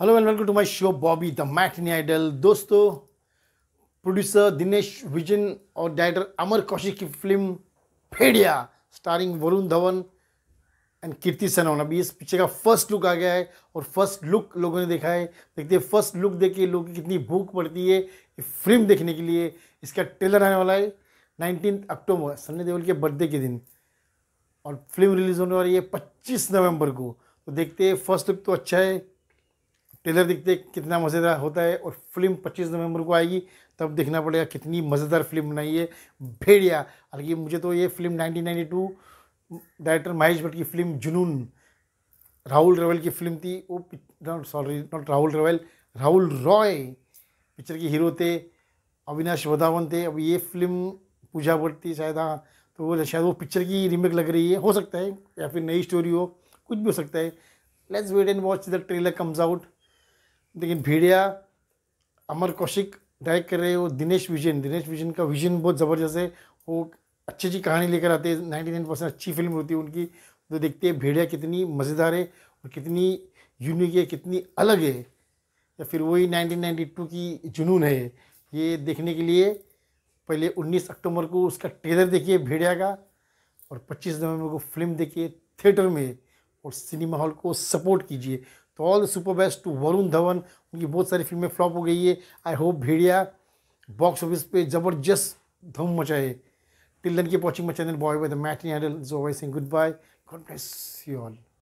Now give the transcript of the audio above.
hello and welcome to my show Bobby the matinee idol दोस्तों producer Dinesh Vijan और director Amar Kaushik की film Bhediya starring Varun Dhawan and Kriti Sanon अभी इस पिक्चर का फर्स्ट लुक आ गया है और फर्स्ट लुक लोगों ने देखा है देखते हैं फर्स्ट लुक देख के लोगों की कितनी भूख पड़ती है फिल्म देखने के लिए इसका ट्रेलर आने वाला है नाइनटीन अक्टूबर सन्नी देवल के बर्थडे के दिन और फिल्म रिलीज़ होने वाली है पच्चीस नवंबर को तो देखते हैं फर्स्ट लुक तो अच्छा है ट्रेलर देखते कितना मज़ेदार होता है और फिल्म 25 नवंबर को आएगी तब देखना पड़ेगा कितनी मज़ेदार फिल्म बनाई है भेड़िया हालांकि मुझे तो ये फिल्म 1992 डायरेक्टर महेश भट्ट की फिल्म जुनून राहुल रवेल की फिल्म थी वो not sorry not Rahul Rawail Rahul Roy picture के हीरो थे अविनाश वधावन थे अब ये फिल्म पूजा भट्ट थी शायद हाँ तो वो शायद वो पिक्चर की रीमेक लग रही है हो सकता है या फिर नई स्टोरी हो कुछ भी हो सकता है let's wait and watch the trailer comes out लेकिन भेड़िया अमर कौशिक डायरेक्ट कर रहे हैं वो दिनेश विजन दिनेश विजन का विजन बहुत ज़बरदस्त है वो अच्छी अच्छी कहानी लेकर आते हैं नाइन्टी नाइन परसेंट अच्छी फिल्म होती है उनकी तो देखते हैं भेड़िया कितनी मज़ेदार है और कितनी यूनिक है कितनी अलग है या फिर वही टू की जुनून है ये देखने के लिए पहले 19 अक्टूबर को उसका ट्रेलर देखिए भेड़िया का और 25 नवंबर को फिल्म देखिए थिएटर में और सिनेमा हॉल को सपोर्ट कीजिए तो all the super best to Varun Dhawan उनकी बहुत सारी फिल्में फ्लॉप हो गई है I hope Bhediya box office पे ज़बरदस्त धम मचाए till then keep watching my boy by the matinee idol is always sing goodbye God bless you all